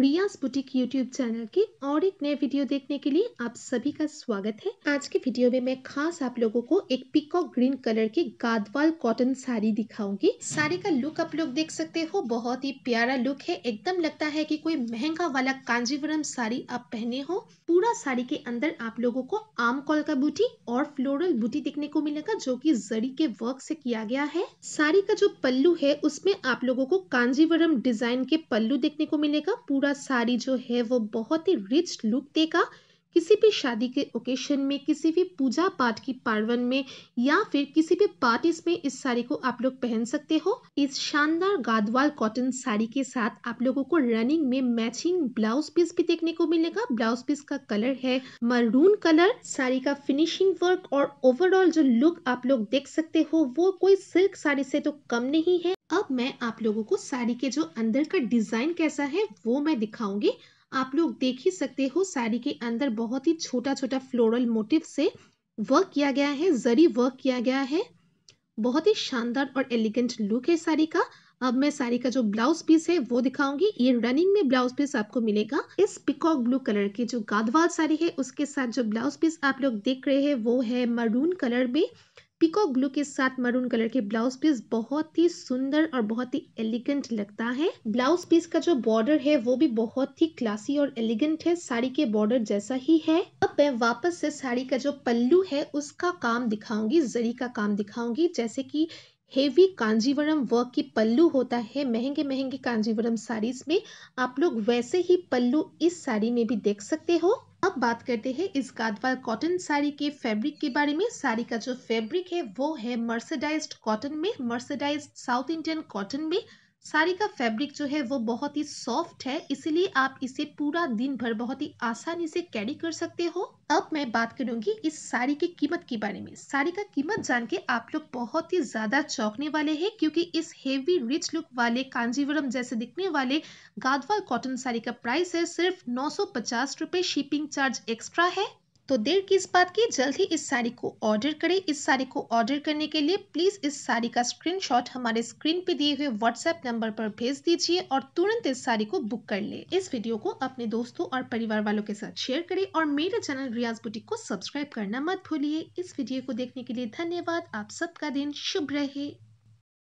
रियाज boutique YouTube channel के और एक नए वीडियो देखने के लिए आप सभी का स्वागत है आज के वीडियो में मैं खास आप लोगों को एक पिकॉक ग्रीन कलर की गादवाल कॉटन साड़ी दिखाऊंगी साड़ी का लुक आप लोग देख सकते हो बहुत ही प्यारा लुक है एकदम लगता है कि कोई महंगा वाला कांजीवरम साड़ी आप पहने हो पूरा साड़ी के अंदर आप लोगों को आम कॉल का बूटी और फ्लोरल बूटी देखने को मिलेगा जो की जरी के वर्क से किया गया है साड़ी का जो पल्लू है उसमें आप लोगों को कांजीवरम डिजाइन के पल्लू देखने को मिलेगा पूरा पूरा साड़ी जो है वो बहुत ही रिच लुक देगा किसी भी शादी के ओकेशन में किसी भी पूजा पाठ की पार्वन में या फिर किसी भी पार्टीज में इस साड़ी को आप लोग पहन सकते हो इस शानदार गादवाल कॉटन साड़ी के साथ आप लोगों को रनिंग में मैचिंग ब्लाउज पीस भी देखने को मिलेगा ब्लाउज पीस का कलर है मरून कलर साड़ी का फिनिशिंग वर्क और ओवरऑल जो लुक आप लोग देख सकते हो वो कोई सिल्क साड़ी से तो कम नहीं है अब मैं आप लोगों को साड़ी के जो अंदर का डिजाइन कैसा है वो मैं दिखाऊंगी आप लोग देख ही सकते हो साड़ी के अंदर बहुत ही छोटा छोटा फ्लोरल मोटिव से वर्क किया गया है जरी वर्क किया गया है बहुत ही शानदार और एलिगेंट लुक है साड़ी का अब मैं साड़ी का जो ब्लाउज पीस है वो दिखाऊंगी ये रनिंग में ब्लाउज पीस आपको मिलेगा इस पिकॉक ब्लू कलर की जो गादवाल साड़ी है उसके साथ जो ब्लाउज पीस आप लोग देख रहे हैं वो है मरून कलर में पिकॉक ब्लू के साथ मरून कलर के ब्लाउज पीस बहुत ही सुंदर और बहुत ही एलिगेंट लगता है ब्लाउज पीस का जो बॉर्डर है वो भी बहुत ही क्लासी और एलिगेंट है साड़ी के बॉर्डर जैसा ही है अब मैं वापस से साड़ी का जो पल्लू है उसका काम दिखाऊंगी जरी का काम दिखाऊंगी जैसे की हेवी कांजीवरम वर्क की पल्लू होता है महंगे महंगे कांजीवरम साड़ीज में आप लोग वैसे ही पल्लू इस साड़ी में भी देख सकते हो अब बात करते हैं इस गादवाल कॉटन साड़ी के फैब्रिक के बारे में साड़ी का जो फैब्रिक है वो है मर्सडाइज्ड कॉटन में मर्सडाइज्ड साउथ इंडियन कॉटन में साड़ी का फैब्रिक जो है वो बहुत ही सॉफ्ट है इसलिए आप इसे पूरा दिन भर बहुत ही आसानी से कैरी कर सकते हो अब मैं बात करूंगी इस साड़ी की कीमत के की बारे में साड़ी का कीमत जान के आप लोग बहुत ही ज़्यादा चौंकने वाले हैं क्योंकि इस हेवी रिच लुक वाले कांजीवरम जैसे दिखने वाले गादवाल कॉटन साड़ी का प्राइस है सिर्फ नौ सौ शिपिंग चार्ज एक्स्ट्रा है तो देर किस बात की जल्द ही इस साड़ी को ऑर्डर करें इस साड़ी को ऑर्डर करने के लिए प्लीज़ इस साड़ी का स्क्रीनशॉट हमारे स्क्रीन पे दिए हुए व्हाट्सएप नंबर पर भेज दीजिए और तुरंत इस साड़ी को बुक कर ले इस वीडियो को अपने दोस्तों और परिवार वालों के साथ शेयर करे और मेरे चैनल रियाज बुटीक को सब्सक्राइब करना मत भूलिए इस वीडियो को देखने के लिए धन्यवाद आप सबका दिन शुभ रहे